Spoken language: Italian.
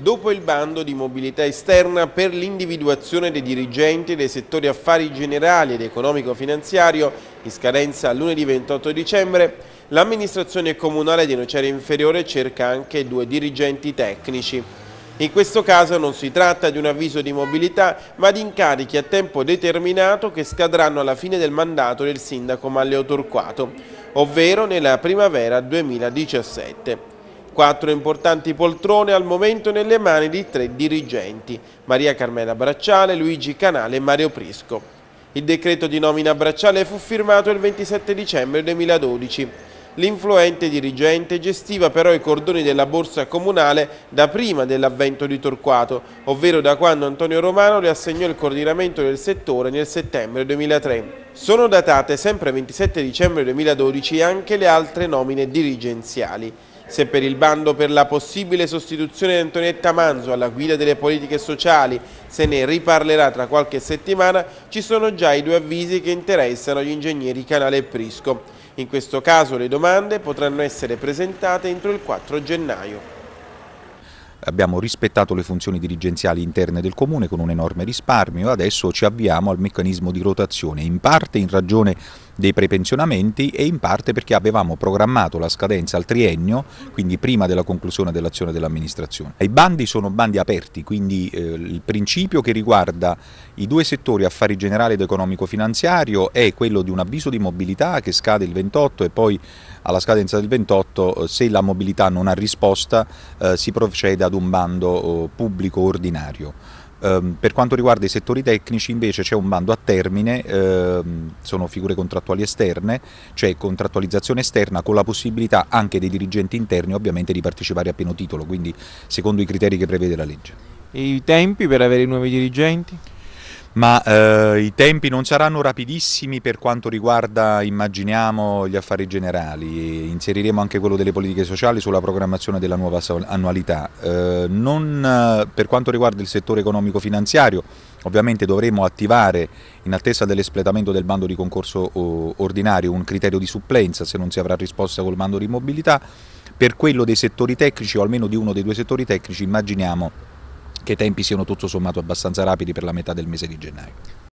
Dopo il bando di mobilità esterna per l'individuazione dei dirigenti dei settori affari generali ed economico-finanziario, in scadenza lunedì 28 dicembre, l'amministrazione comunale di Nocera Inferiore cerca anche due dirigenti tecnici. In questo caso non si tratta di un avviso di mobilità, ma di incarichi a tempo determinato che scadranno alla fine del mandato del sindaco Malleo Torquato, ovvero nella primavera 2017. Quattro importanti poltrone al momento nelle mani di tre dirigenti, Maria Carmela Bracciale, Luigi Canale e Mario Prisco. Il decreto di nomina Bracciale fu firmato il 27 dicembre 2012. L'influente dirigente gestiva però i cordoni della borsa comunale da prima dell'avvento di Torquato, ovvero da quando Antonio Romano le assegnò il coordinamento del settore nel settembre 2003. Sono datate sempre 27 dicembre 2012 anche le altre nomine dirigenziali. Se per il bando per la possibile sostituzione di Antonietta Manzo alla guida delle politiche sociali, se ne riparlerà tra qualche settimana, ci sono già i due avvisi che interessano gli ingegneri Canale e Prisco. In questo caso le domande potranno essere presentate entro il 4 gennaio abbiamo rispettato le funzioni dirigenziali interne del Comune con un enorme risparmio, adesso ci avviamo al meccanismo di rotazione, in parte in ragione dei prepensionamenti e in parte perché avevamo programmato la scadenza al triennio, quindi prima della conclusione dell'azione dell'amministrazione. I bandi sono bandi aperti, quindi eh, il principio che riguarda i due settori affari generali ed economico-finanziario è quello di un avviso di mobilità che scade il 28 e poi alla scadenza del 28 eh, se la mobilità non ha risposta eh, si procede ad un bando eh, pubblico ordinario. Ehm, per quanto riguarda i settori tecnici invece c'è un bando a termine, ehm, sono figure contrattuali esterne, c'è cioè contrattualizzazione esterna con la possibilità anche dei dirigenti interni ovviamente di partecipare a pieno titolo, quindi secondo i criteri che prevede la legge. E i tempi per avere i nuovi dirigenti? ma eh, i tempi non saranno rapidissimi per quanto riguarda, immaginiamo, gli affari generali, inseriremo anche quello delle politiche sociali sulla programmazione della nuova annualità. Eh, non, per quanto riguarda il settore economico-finanziario, ovviamente dovremo attivare, in attesa dell'espletamento del bando di concorso ordinario, un criterio di supplenza se non si avrà risposta col bando di mobilità, per quello dei settori tecnici o almeno di uno dei due settori tecnici immaginiamo che i tempi siano tutto sommato abbastanza rapidi per la metà del mese di gennaio.